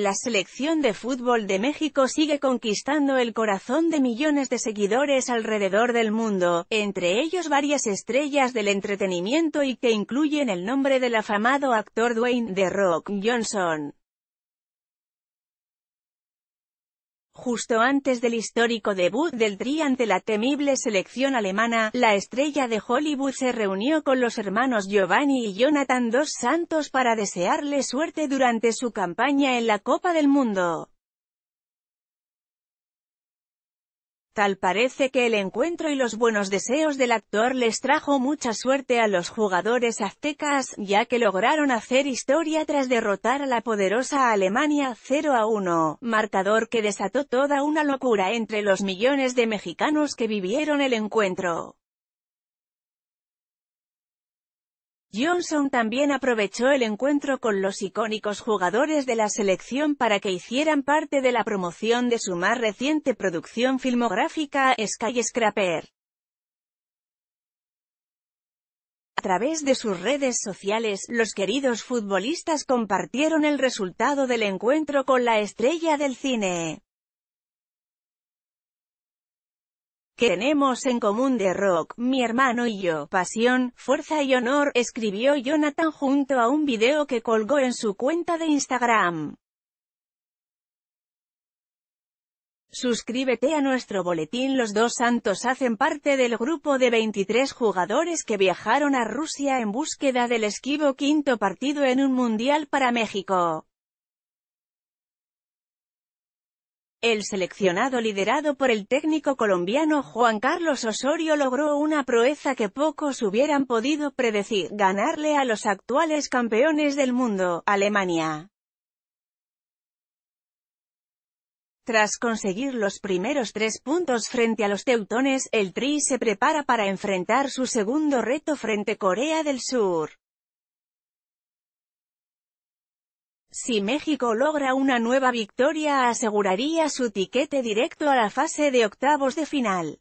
La selección de fútbol de México sigue conquistando el corazón de millones de seguidores alrededor del mundo, entre ellos varias estrellas del entretenimiento y que incluyen el nombre del afamado actor Dwayne The Rock Johnson. Justo antes del histórico debut del Tri ante la temible selección alemana, la estrella de Hollywood se reunió con los hermanos Giovanni y Jonathan dos Santos para desearle suerte durante su campaña en la Copa del Mundo. Tal parece que el encuentro y los buenos deseos del actor les trajo mucha suerte a los jugadores aztecas, ya que lograron hacer historia tras derrotar a la poderosa Alemania 0 a 1, marcador que desató toda una locura entre los millones de mexicanos que vivieron el encuentro. Johnson también aprovechó el encuentro con los icónicos jugadores de la selección para que hicieran parte de la promoción de su más reciente producción filmográfica, Skyscraper. A través de sus redes sociales, los queridos futbolistas compartieron el resultado del encuentro con la estrella del cine. que tenemos en común de rock, mi hermano y yo, pasión, fuerza y honor, escribió Jonathan junto a un video que colgó en su cuenta de Instagram. Suscríbete a nuestro boletín Los dos santos hacen parte del grupo de 23 jugadores que viajaron a Rusia en búsqueda del esquivo quinto partido en un mundial para México. El seleccionado liderado por el técnico colombiano Juan Carlos Osorio logró una proeza que pocos hubieran podido predecir, ganarle a los actuales campeones del mundo, Alemania. Tras conseguir los primeros tres puntos frente a los teutones, el Tri se prepara para enfrentar su segundo reto frente Corea del Sur. Si México logra una nueva victoria aseguraría su tiquete directo a la fase de octavos de final.